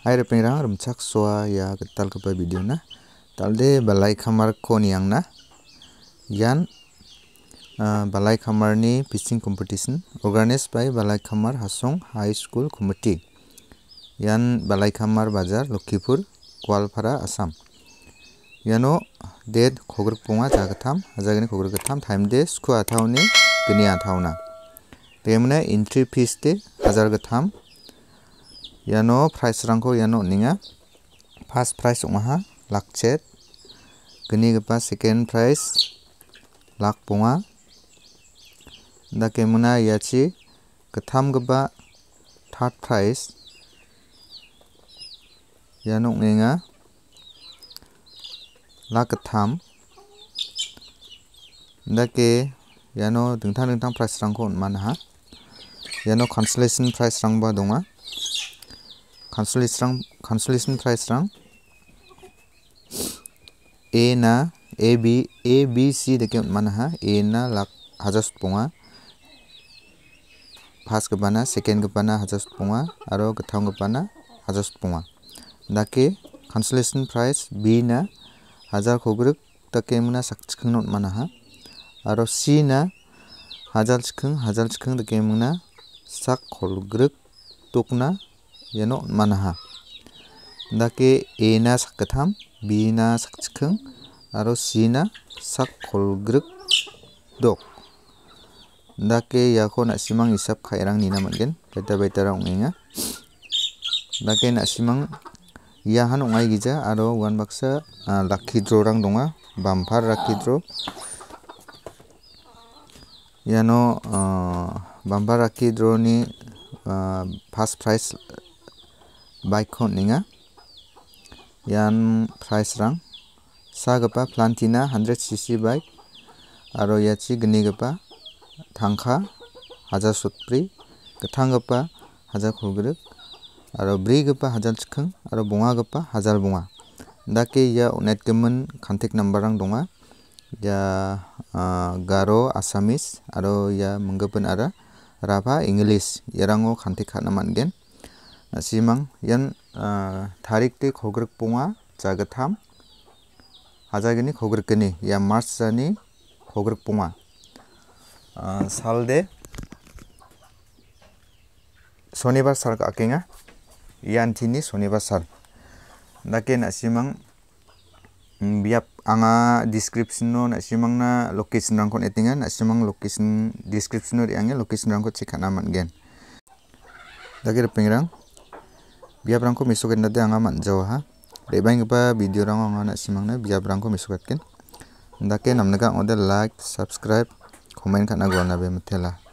Hai repengrang rumchak soa ya ketal kepa video na. Talde balai kamar koni ang na. Yan balai kamar ni pitching competition organized by balai kamar hasong high school committee. Yan balai kamar bazar Lokipur, Kualpara, Assam. Yano date khogr punga jagatam ajagani khogr gatam time de sku athaune gni athauna. Temne entry fees de hajar gatam iano price rangko iano on·enga first price ong·aha lakchet gnigipa second price lak bonga dake yachi ketam githamgipa third price iano ong·enga lak ketam. dake iano dingtang dingtang price rangko ha iano cancellation price rangba donga खानसुलिस्रां price रंग ए ना A B A B C देखे माना हा ए ना लाख हजार हाजार सुपङा के पाना सेकेंड के गपाना हाजार सुपङा आरो के पाना हजार सुपङा दाके खानसुलिसन प्राइस बी ना हजार खग्रुक तके मुना साखथिखं नोट माना हा आरो सी ना हजार सिखं हजार सिखं देखे मुना साख खलग्रुक टोकना yano manaha dake a na sak b na sakchiking aro c na sak kolgrik dok dake iako nasimang isap kairang nina mangen beta beta ong·enga dake nasimang ia han ongai gija aro uan baksa laki drorang donga bampar laki dro yano bampar laki dro ni first price bike ko ninga yan price rang sagapa plantina 100cc bike aro iachi gnigipa tangka hajar sutpri gitanggipa hajar kulgirip aro brigipa hajar chikkang aro gapa hajar bunga dake ia ya unetgimin contact number rang donga ia ya, ah, garo asamis aro ia ya menggepen ara rapa english irango contact khatna mangen simang yan eh, tarik ti kogrek punga jagatam hajagini kogrek gini ya mars jani kogrek punga eh, salde sonibar sal ka akenga yan tini sonibar sal nake na simang mm, biap anga description no na na location nang kon etingan na simang location description no yang location nang kon cekana man gen Dagir pengirang, biabrangko mesuket nade anga manjawa ha rebainggipa video rang anga na simangna biabrangko mesukatken dake namnaga ode like subscribe komen khana gona be mutela